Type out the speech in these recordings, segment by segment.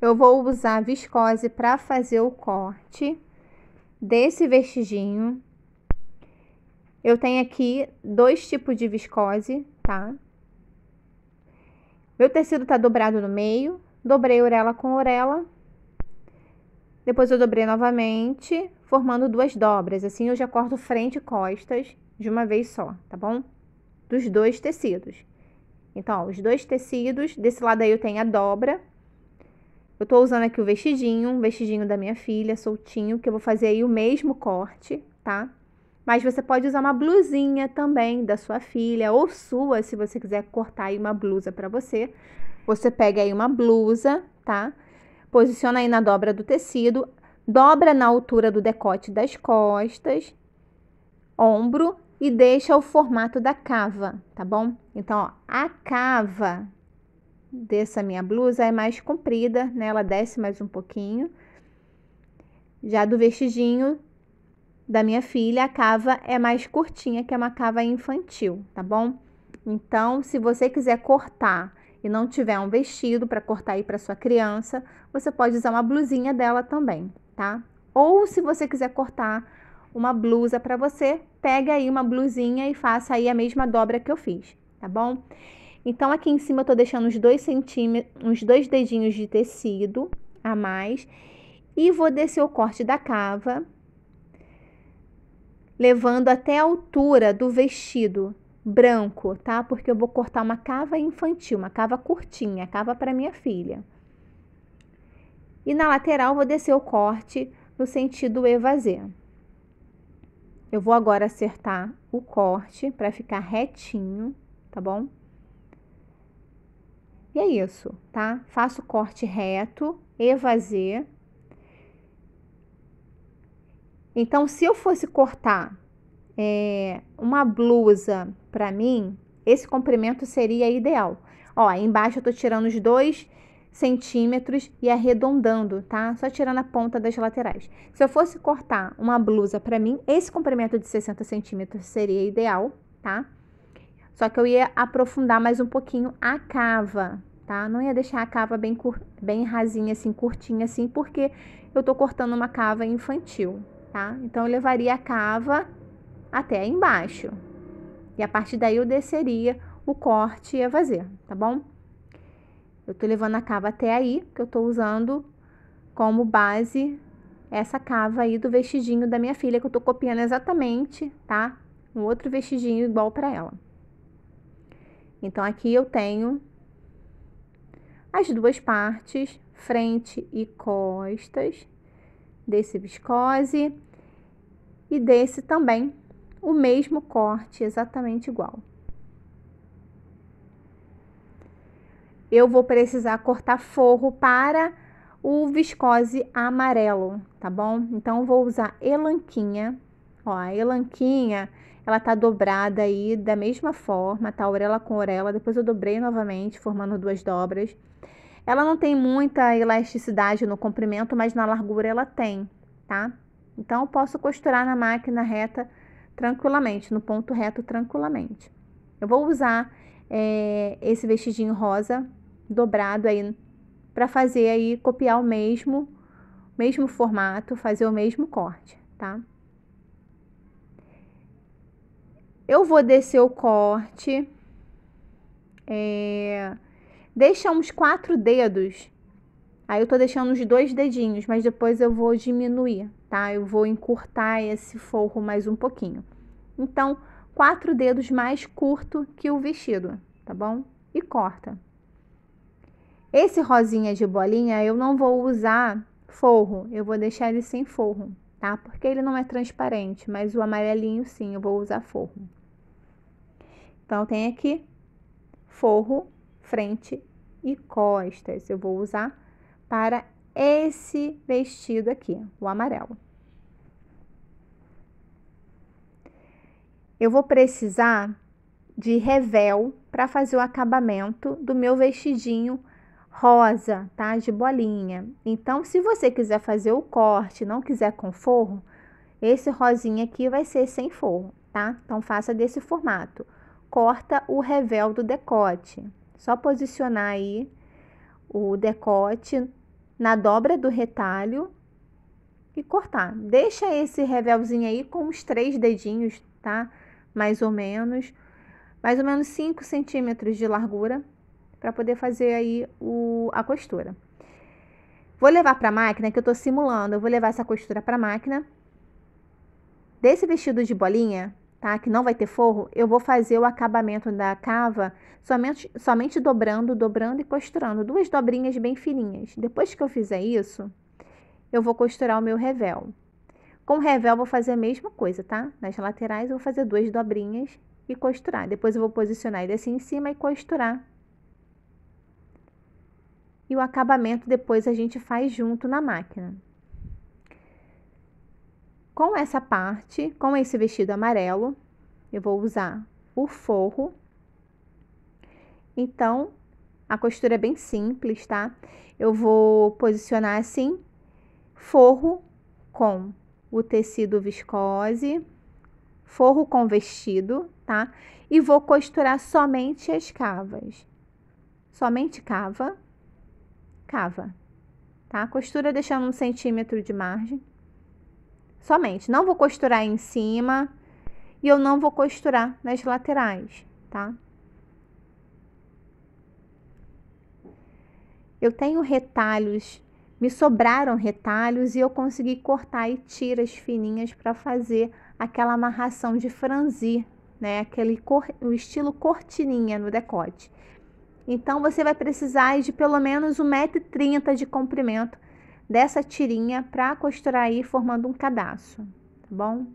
Eu vou usar viscose para fazer o corte desse vestidinho. Eu tenho aqui dois tipos de viscose, tá? Meu tecido tá dobrado no meio, dobrei orelha com orelha. Depois eu dobrei novamente, formando duas dobras. Assim eu já corto frente e costas de uma vez só, tá bom? Dos dois tecidos. Então, ó, os dois tecidos, desse lado aí eu tenho a dobra eu tô usando aqui o vestidinho, um vestidinho da minha filha, soltinho, que eu vou fazer aí o mesmo corte, tá? Mas você pode usar uma blusinha também da sua filha ou sua, se você quiser cortar aí uma blusa para você. Você pega aí uma blusa, tá? Posiciona aí na dobra do tecido, dobra na altura do decote das costas, ombro e deixa o formato da cava, tá bom? Então, ó, a cava dessa minha blusa é mais comprida, né? Ela desce mais um pouquinho. Já do vestidinho da minha filha, a cava é mais curtinha, que é uma cava infantil, tá bom? Então, se você quiser cortar e não tiver um vestido para cortar aí para sua criança, você pode usar uma blusinha dela também, tá? Ou se você quiser cortar uma blusa para você, pega aí uma blusinha e faça aí a mesma dobra que eu fiz, tá bom? Então, aqui em cima eu tô deixando uns dois centímetros, uns dois dedinhos de tecido a mais. E vou descer o corte da cava, levando até a altura do vestido branco, tá? Porque eu vou cortar uma cava infantil, uma cava curtinha, cava para minha filha. E na lateral vou descer o corte no sentido evasê. Eu vou agora acertar o corte para ficar retinho, tá bom? E é isso, tá? Faço corte reto, e vazio. Então, se eu fosse cortar é, uma blusa para mim, esse comprimento seria ideal. Ó, embaixo eu tô tirando os dois centímetros e arredondando, tá? Só tirando a ponta das laterais. Se eu fosse cortar uma blusa para mim, esse comprimento de 60 centímetros seria ideal, tá? Só que eu ia aprofundar mais um pouquinho a cava, tá? Não ia deixar a cava bem, cur... bem rasinha, assim, curtinha, assim, porque eu tô cortando uma cava infantil, tá? Então, eu levaria a cava até embaixo. E a partir daí eu desceria o corte e ia fazer, tá bom? Eu tô levando a cava até aí, que eu tô usando como base essa cava aí do vestidinho da minha filha, que eu tô copiando exatamente, tá? Um outro vestidinho igual para ela. Então, aqui eu tenho as duas partes, frente e costas, desse viscose e desse também, o mesmo corte, exatamente igual. Eu vou precisar cortar forro para o viscose amarelo, tá bom? Então, vou usar elanquinha. Ó, a elanquinha ela tá dobrada aí da mesma forma, tá? Orelha com orelha. Depois eu dobrei novamente, formando duas dobras. Ela não tem muita elasticidade no comprimento, mas na largura ela tem, tá? Então, eu posso costurar na máquina reta tranquilamente, no ponto reto tranquilamente. Eu vou usar é, esse vestidinho rosa dobrado aí para fazer aí copiar o mesmo mesmo formato, fazer o mesmo corte, tá? Eu vou descer o corte. É... Deixa uns quatro dedos. Aí eu tô deixando os dois dedinhos, mas depois eu vou diminuir, tá? Eu vou encurtar esse forro mais um pouquinho. Então, quatro dedos mais curto que o vestido, tá bom? E corta. Esse rosinha de bolinha eu não vou usar forro, eu vou deixar ele sem forro, tá? Porque ele não é transparente, mas o amarelinho sim, eu vou usar forro. Então, tem aqui forro, frente e costas. Eu vou usar para esse vestido aqui, o amarelo. Eu vou precisar de revel para fazer o acabamento do meu vestidinho rosa, tá? De bolinha. Então, se você quiser fazer o corte, não quiser com forro, esse rosinha aqui vai ser sem forro, tá? Então, faça desse formato corta o revel do decote. Só posicionar aí o decote na dobra do retalho e cortar. Deixa esse revelzinho aí com os três dedinhos, tá? Mais ou menos, mais ou menos 5 centímetros de largura para poder fazer aí o, a costura. Vou levar para a máquina que eu tô simulando, eu vou levar essa costura para a máquina. Desse vestido de bolinha, tá? Que não vai ter forro, eu vou fazer o acabamento da cava somente, somente dobrando, dobrando e costurando. Duas dobrinhas bem fininhas. Depois que eu fizer isso, eu vou costurar o meu revel. Com o revel, vou fazer a mesma coisa, tá? Nas laterais, eu vou fazer duas dobrinhas e costurar. Depois eu vou posicionar ele assim em cima e costurar. E o acabamento depois a gente faz junto na máquina. Com essa parte, com esse vestido amarelo, eu vou usar o forro. Então, a costura é bem simples, tá? Eu vou posicionar assim, forro com o tecido viscose, forro com vestido, tá? E vou costurar somente as cavas. Somente cava, cava, tá? Costura deixando um centímetro de margem somente. Não vou costurar em cima e eu não vou costurar nas laterais, tá? Eu tenho retalhos, me sobraram retalhos e eu consegui cortar e tiras fininhas para fazer aquela amarração de franzir, né? Aquele cor, o estilo cortininha no decote. Então você vai precisar de pelo menos 1,30m de comprimento dessa tirinha para costurar aí formando um cadastro, tá bom?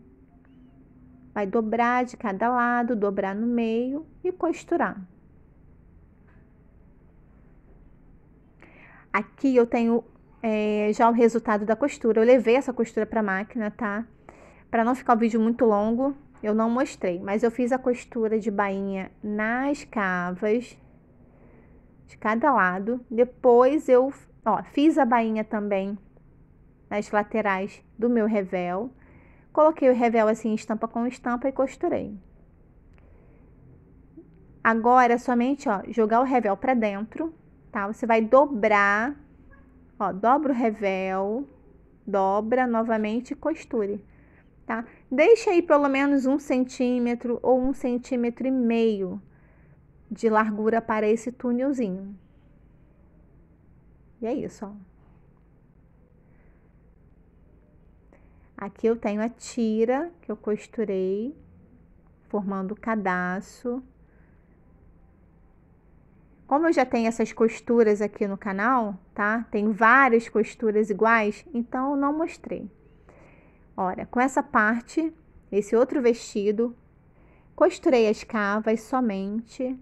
Vai dobrar de cada lado, dobrar no meio e costurar. Aqui eu tenho é, já o resultado da costura. Eu levei essa costura para a máquina, tá? Para não ficar o vídeo muito longo, eu não mostrei, mas eu fiz a costura de bainha nas cavas de cada lado. Depois eu Ó, fiz a bainha também nas laterais do meu revel. Coloquei o revel assim, estampa com estampa e costurei. Agora somente, ó, jogar o revel para dentro, tá? Você vai dobrar, ó, dobra o revel, dobra novamente e costure, tá? Deixa aí pelo menos um centímetro ou um centímetro e meio de largura para esse túnelzinho, e é isso, ó. Aqui eu tenho a tira que eu costurei, formando o cadastro. Como eu já tenho essas costuras aqui no canal, tá? Tem várias costuras iguais, então eu não mostrei. Olha, com essa parte, esse outro vestido, costurei as cavas somente,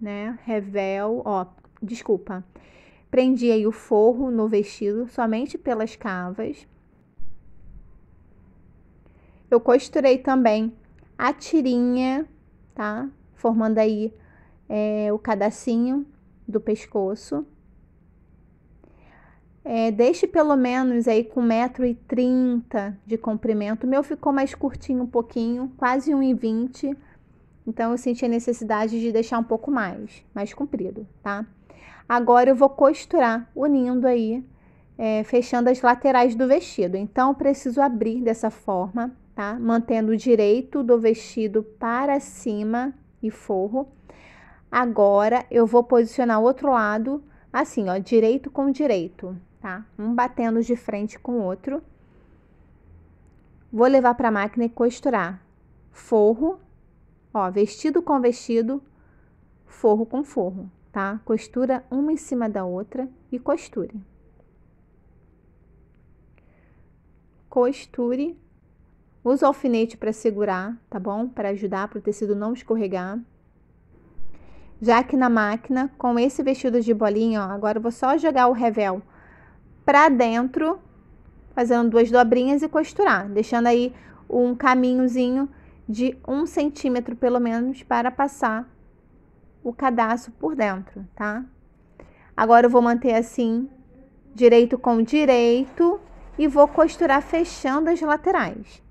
né? Revel, ó, desculpa. Prendi aí o forro no vestido somente pelas cavas. Eu costurei também a tirinha, tá? Formando aí é, o cadacinho do pescoço. É, deixe pelo menos aí com 1,30m de comprimento. O meu ficou mais curtinho um pouquinho, quase 1,20m. Então eu senti a necessidade de deixar um pouco mais, mais comprido, tá? Agora eu vou costurar, unindo aí, é, fechando as laterais do vestido. Então, eu preciso abrir dessa forma, tá? Mantendo o direito do vestido para cima e forro. Agora, eu vou posicionar o outro lado assim, ó, direito com direito, tá? Um batendo de frente com o outro. Vou levar para a máquina e costurar. Forro, ó, vestido com vestido, forro com forro tá? Costura uma em cima da outra e costure. Costure. Usa o alfinete para segurar, tá bom? Para ajudar para o tecido não escorregar. Já que na máquina, com esse vestido de bolinha, ó, agora eu vou só jogar o revel para dentro, fazendo duas dobrinhas e costurar, deixando aí um caminhozinho de um centímetro pelo menos para passar o cadastro por dentro, tá? Agora eu vou manter assim, direito com direito, e vou costurar fechando as laterais.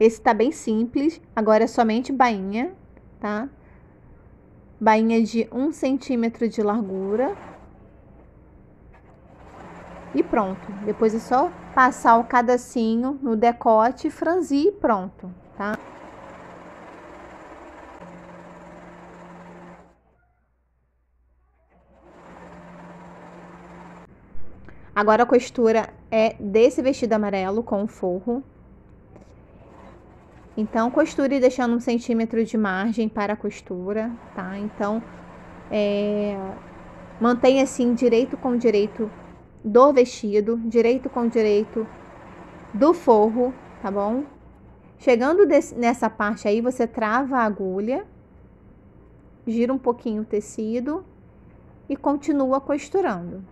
Esse tá bem simples, agora é somente bainha, tá? Bainha de um centímetro de largura. E pronto. Depois é só passar o cadacinho no decote, franzir e pronto, tá? Agora a costura é desse vestido amarelo com forro, então, costure deixando um centímetro de margem para a costura, tá? Então, é, mantenha assim direito com direito do vestido, direito com direito do forro, tá bom? Chegando desse, nessa parte aí, você trava a agulha, gira um pouquinho o tecido e continua costurando.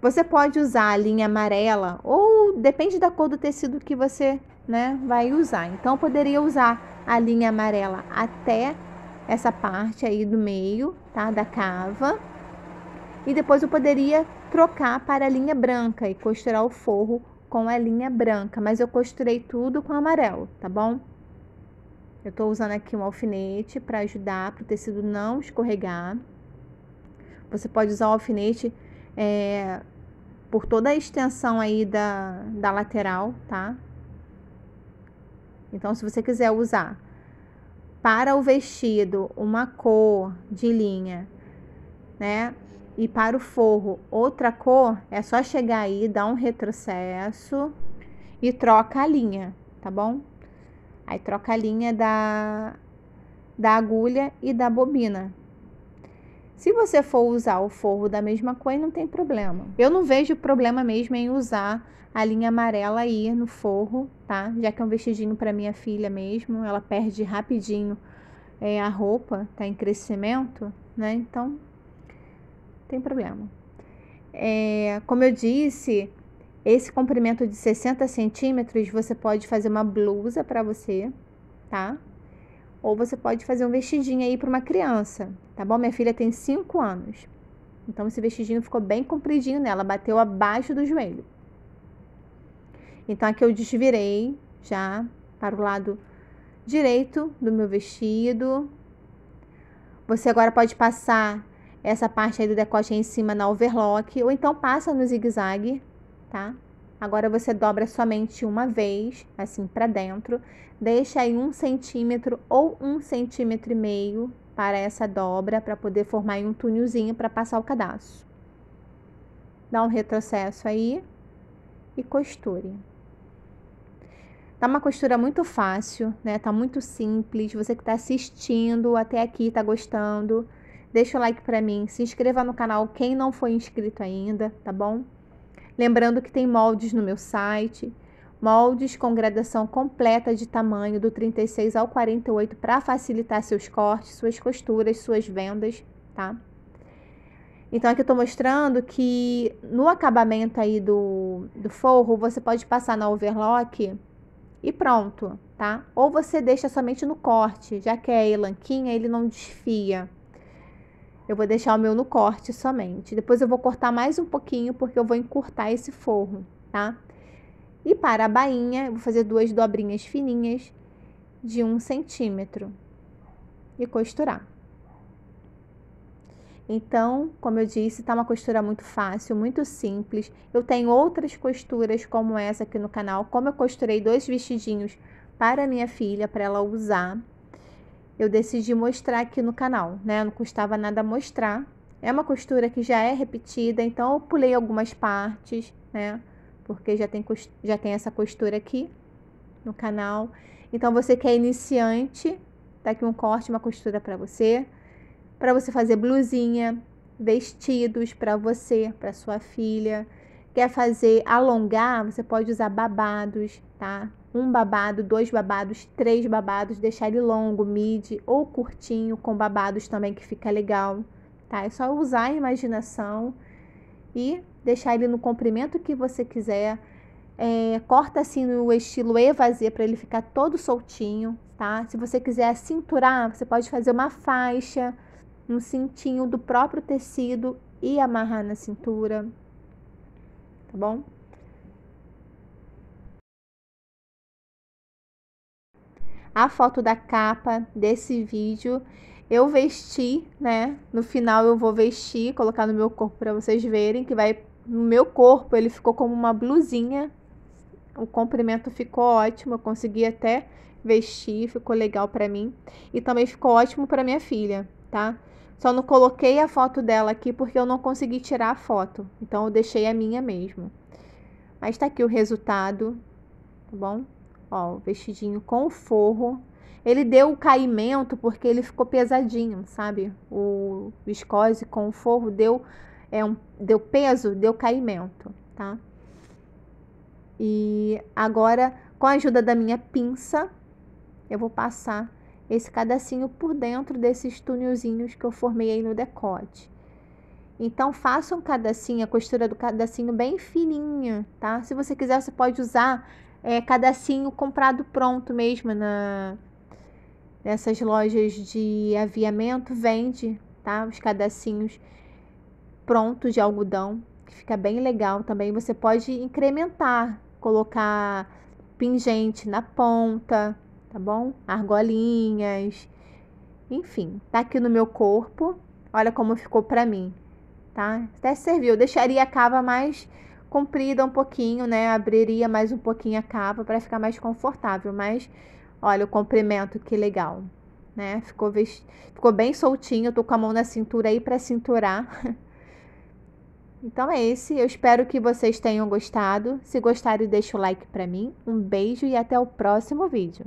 Você pode usar a linha amarela ou depende da cor do tecido que você né, vai usar. Então, poderia usar a linha amarela até essa parte aí do meio, tá, da cava. E depois eu poderia trocar para a linha branca e costurar o forro com a linha branca, mas eu costurei tudo com amarelo, tá bom? Eu tô usando aqui um alfinete para ajudar para o tecido não escorregar. Você pode usar o alfinete é, por toda a extensão aí da, da lateral, tá? Então, se você quiser usar para o vestido uma cor de linha, né? E para o forro outra cor, é só chegar aí, dar um retrocesso e troca a linha, tá bom? Aí troca a linha da, da agulha e da bobina, se você for usar o forro da mesma cor, não tem problema. Eu não vejo problema mesmo em usar a linha amarela aí no forro, tá? Já que é um vestidinho para minha filha mesmo, ela perde rapidinho é, a roupa, tá em crescimento, né? Então, não tem problema. É, como eu disse, esse comprimento de 60 centímetros você pode fazer uma blusa para você, tá? Ou você pode fazer um vestidinho aí para uma criança, tá bom? Minha filha tem 5 anos. Então esse vestidinho ficou bem compridinho nela, bateu abaixo do joelho. Então aqui eu desvirei já para o lado direito do meu vestido. Você agora pode passar essa parte aí do decote aí em cima na overlock ou então passa no zigue-zague, tá? Agora você dobra somente uma vez, assim para dentro, deixa aí um centímetro ou um centímetro e meio para essa dobra, para poder formar um túnelzinho para passar o cadastro. Dá um retrocesso aí e costure. Tá uma costura muito fácil, né? Tá muito simples. Você que tá assistindo até aqui, tá gostando, deixa o like para mim, se inscreva no canal quem não foi inscrito ainda, tá bom? Lembrando que tem moldes no meu site, moldes com gradação completa de tamanho do 36 ao 48 para facilitar seus cortes, suas costuras, suas vendas, tá? Então aqui eu estou mostrando que no acabamento aí do, do forro, você pode passar na overlock e pronto, tá? Ou você deixa somente no corte, já que é elanquinha, ele não desfia. Eu vou deixar o meu no corte somente. Depois eu vou cortar mais um pouquinho, porque eu vou encurtar esse forro, tá? E para a bainha, eu vou fazer duas dobrinhas fininhas de um centímetro e costurar. Então, como eu disse, tá uma costura muito fácil, muito simples. Eu tenho outras costuras como essa aqui no canal, como eu costurei dois vestidinhos para minha filha, para ela usar eu decidi mostrar aqui no canal, né? Não custava nada mostrar. É uma costura que já é repetida, então eu pulei algumas partes, né? Porque já tem, já tem essa costura aqui no canal. Então, você que é iniciante, tá aqui um corte, uma costura para você. Para você fazer blusinha, vestidos para você, para sua filha. Quer fazer alongar, você pode usar babados, tá? um babado, dois babados, três babados, deixar ele longo, mid ou curtinho, com babados também que fica legal, tá? É só usar a imaginação e deixar ele no comprimento que você quiser. É, corta assim no estilo evasê para ele ficar todo soltinho, tá? Se você quiser cinturar, você pode fazer uma faixa, um cintinho do próprio tecido e amarrar na cintura, tá bom? a foto da capa desse vídeo. Eu vesti, né? No final eu vou vestir, colocar no meu corpo para vocês verem que vai no meu corpo, ele ficou como uma blusinha. O comprimento ficou ótimo, eu consegui até vestir, ficou legal para mim e também ficou ótimo para minha filha, tá? Só não coloquei a foto dela aqui porque eu não consegui tirar a foto. Então eu deixei a minha mesmo. Mas tá aqui o resultado, tá bom? Ó, o vestidinho com forro. Ele deu o caimento porque ele ficou pesadinho, sabe? O viscose com o forro deu, é um, deu peso, deu caimento, tá? E agora, com a ajuda da minha pinça, eu vou passar esse cadacinho por dentro desses túnelzinhos que eu formei aí no decote. Então, faça um cadacinho, a costura do cadacinho bem fininha, tá? Se você quiser, você pode usar é, cadacinho comprado pronto mesmo na nessas lojas de aviamento vende, tá? Os cadacinhos prontos de algodão, que fica bem legal também. Você pode incrementar, colocar pingente na ponta, tá bom? Argolinhas. Enfim, tá aqui no meu corpo. Olha como ficou pra mim, tá? Até serviu. Eu deixaria a cava mais comprida um pouquinho, né? Abriria mais um pouquinho a capa para ficar mais confortável, mas olha o comprimento que legal, né? Ficou ficou bem soltinho, tô com a mão na cintura aí para cinturar. então é esse, eu espero que vocês tenham gostado. Se gostarem, deixa o like para mim. Um beijo e até o próximo vídeo.